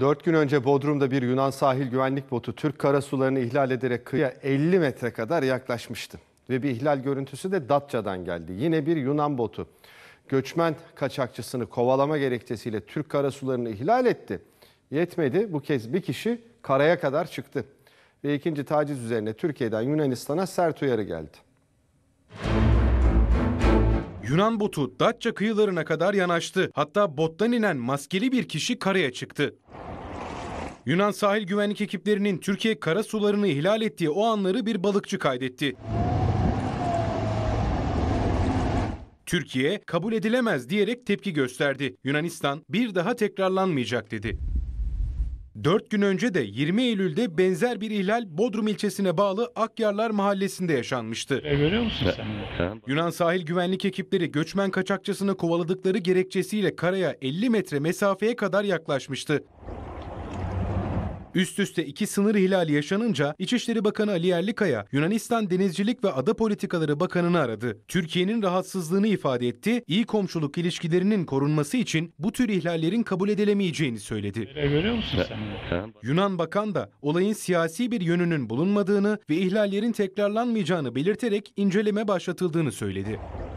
4 gün önce Bodrum'da bir Yunan sahil güvenlik botu Türk karasularını ihlal ederek kıyıya 50 metre kadar yaklaşmıştı. Ve bir ihlal görüntüsü de Datça'dan geldi. Yine bir Yunan botu göçmen kaçakçısını kovalama gerekçesiyle Türk karasularını ihlal etti. Yetmedi bu kez bir kişi karaya kadar çıktı. Ve ikinci taciz üzerine Türkiye'den Yunanistan'a sert uyarı geldi. Yunan botu Datça kıyılarına kadar yanaştı. Hatta bottan inen maskeli bir kişi karaya çıktı. Yunan sahil güvenlik ekiplerinin Türkiye kara sularını ihlal ettiği o anları bir balıkçı kaydetti. Türkiye kabul edilemez diyerek tepki gösterdi. Yunanistan bir daha tekrarlanmayacak dedi. 4 gün önce de 20 Eylül'de benzer bir ihlal Bodrum ilçesine bağlı Akyarlar mahallesinde yaşanmıştı. E, görüyor musun sen? Yunan sahil güvenlik ekipleri göçmen kaçakçısını kovaladıkları gerekçesiyle karaya 50 metre mesafeye kadar yaklaşmıştı. Üst üste iki sınır ihlali yaşanınca İçişleri Bakanı Ali Yerlikaya Yunanistan Denizcilik ve Ada Politikaları Bakanı'nı aradı. Türkiye'nin rahatsızlığını ifade etti, iyi komşuluk ilişkilerinin korunması için bu tür ihlallerin kabul edilemeyeceğini söyledi. görüyor musun sen? Yunan Bakan da olayın siyasi bir yönünün bulunmadığını ve ihlallerin tekrarlanmayacağını belirterek inceleme başlatıldığını söyledi.